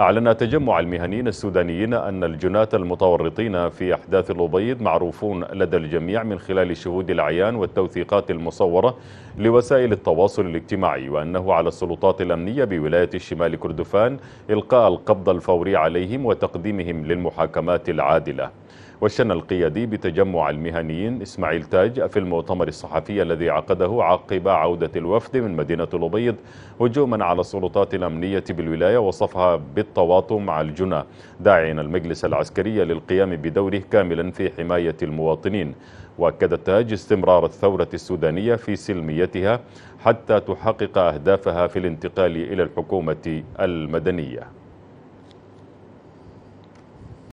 أعلن تجمع المهنيين السودانيين أن الجناة المتورطين في أحداث الأبيض معروفون لدى الجميع من خلال شهود العيان والتوثيقات المصورة لوسائل التواصل الاجتماعي وأنه على السلطات الأمنية بولاية الشمال كردفان إلقاء القبض الفوري عليهم وتقديمهم للمحاكمات العادلة والشن القيادي بتجمع المهنيين إسماعيل تاج في المؤتمر الصحفي الذي عقده عقب عودة الوفد من مدينة الأبيض هجوما على السلطات الأمنية بالولاية وصفها بالتواطؤ مع الجنى داعيا المجلس العسكري للقيام بدوره كاملا في حماية المواطنين وأكد التاج استمرار الثورة السودانية في سلميتها حتى تحقق أهدافها في الانتقال إلى الحكومة المدنية